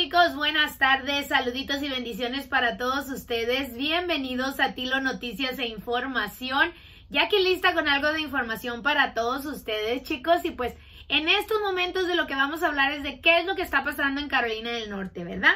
chicos, buenas tardes, saluditos y bendiciones para todos ustedes. Bienvenidos a Tilo Noticias e Información. Ya que lista con algo de información para todos ustedes, chicos. Y pues en estos momentos de lo que vamos a hablar es de qué es lo que está pasando en Carolina del Norte, ¿verdad?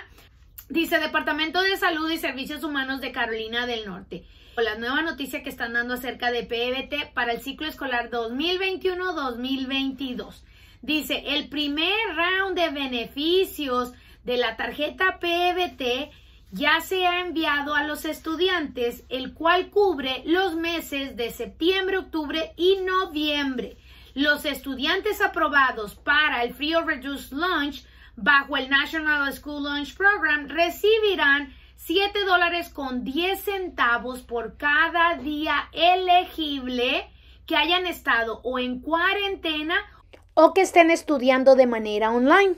Dice Departamento de Salud y Servicios Humanos de Carolina del Norte. Con La nueva noticia que están dando acerca de PBT e para el ciclo escolar 2021-2022. Dice, el primer round de beneficios de la tarjeta PBT e ya se ha enviado a los estudiantes, el cual cubre los meses de septiembre, octubre y noviembre. Los estudiantes aprobados para el Free or Reduced Lunch bajo el National School Lunch Program recibirán 7 dólares con 10 centavos por cada día elegible que hayan estado o en cuarentena o que estén estudiando de manera online.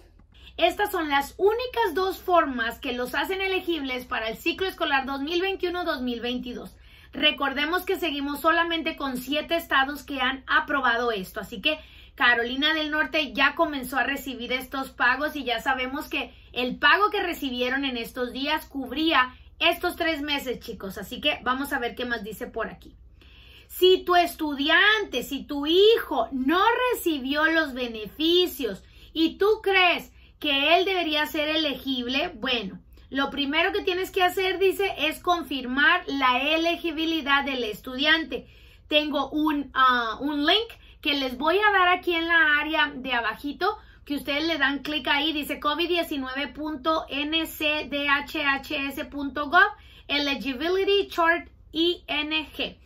Estas son las únicas dos formas que los hacen elegibles para el ciclo escolar 2021-2022. Recordemos que seguimos solamente con siete estados que han aprobado esto, así que Carolina del Norte ya comenzó a recibir estos pagos y ya sabemos que el pago que recibieron en estos días cubría estos tres meses, chicos. Así que vamos a ver qué más dice por aquí. Si tu estudiante, si tu hijo no recibió los beneficios y tú crees que él debería ser elegible, bueno, lo primero que tienes que hacer, dice, es confirmar la elegibilidad del estudiante. Tengo un, ah, un link que les voy a dar aquí en la área de abajito que ustedes le dan clic ahí, dice covid19.ncdhhs.gov, Eligibility Chart ING.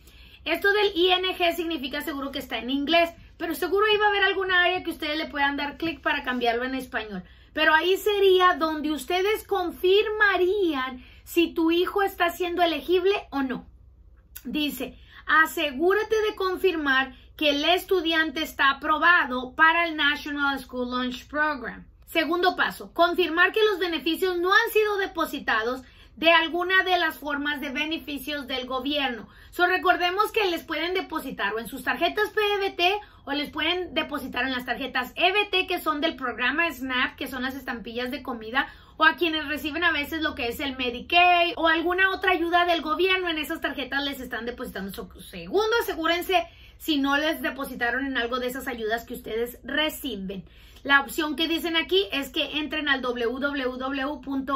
Esto del ING significa seguro que está en inglés, pero seguro iba a haber alguna área que ustedes le puedan dar clic para cambiarlo en español. Pero ahí sería donde ustedes confirmarían si tu hijo está siendo elegible o no. Dice, asegúrate de confirmar que el estudiante está aprobado para el National School Lunch Program. Segundo paso, confirmar que los beneficios no han sido depositados de alguna de las formas de beneficios del gobierno. So, recordemos que les pueden depositar o en sus tarjetas PBT e o les pueden depositar en las tarjetas EBT que son del programa SNAP, que son las estampillas de comida, o a quienes reciben a veces lo que es el Medicaid o alguna otra ayuda del gobierno, en esas tarjetas les están depositando. segundo, asegúrense si no les depositaron en algo de esas ayudas que ustedes reciben. La opción que dicen aquí es que entren al www.evth.com.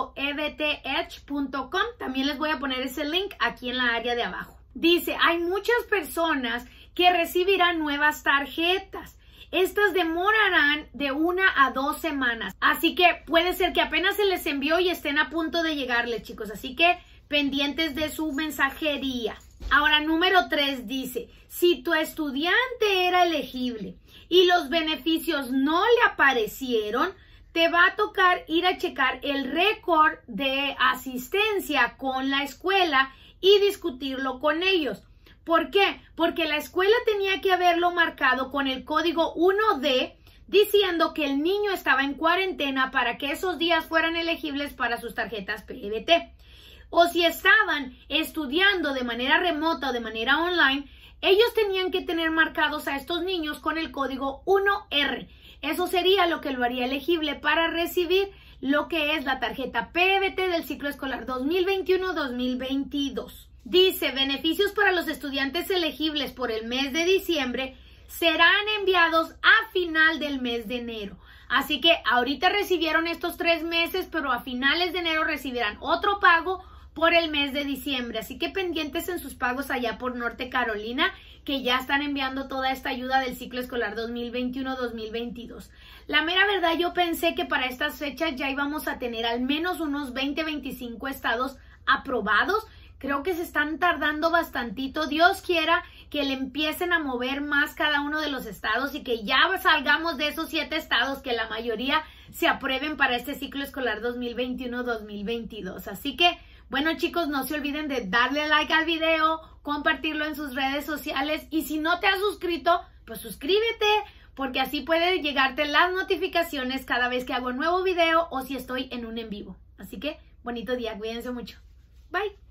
También les voy a poner ese link aquí en la área de abajo. Dice, hay muchas personas que recibirán nuevas tarjetas. Estas demorarán de una a dos semanas. Así que puede ser que apenas se les envió y estén a punto de llegarle, chicos. Así que pendientes de su mensajería. Ahora, número 3 dice, si tu estudiante era elegible y los beneficios no le aparecieron, te va a tocar ir a checar el récord de asistencia con la escuela y discutirlo con ellos. ¿Por qué? Porque la escuela tenía que haberlo marcado con el código 1D diciendo que el niño estaba en cuarentena para que esos días fueran elegibles para sus tarjetas PBT. E o si estaban estudiando de manera remota o de manera online, ellos tenían que tener marcados a estos niños con el código 1R. Eso sería lo que lo haría elegible para recibir lo que es la tarjeta PBT del ciclo escolar 2021-2022. Dice, beneficios para los estudiantes elegibles por el mes de diciembre serán enviados a final del mes de enero. Así que ahorita recibieron estos tres meses, pero a finales de enero recibirán otro pago por el mes de diciembre. Así que pendientes en sus pagos allá por Norte Carolina, que ya están enviando toda esta ayuda del ciclo escolar 2021-2022. La mera verdad, yo pensé que para estas fechas ya íbamos a tener al menos unos 20-25 estados aprobados. Creo que se están tardando bastantito. Dios quiera que le empiecen a mover más cada uno de los estados y que ya salgamos de esos siete estados que la mayoría se aprueben para este ciclo escolar 2021-2022. Así que bueno chicos, no se olviden de darle like al video, compartirlo en sus redes sociales y si no te has suscrito, pues suscríbete porque así puede llegarte las notificaciones cada vez que hago un nuevo video o si estoy en un en vivo. Así que bonito día, cuídense mucho. Bye.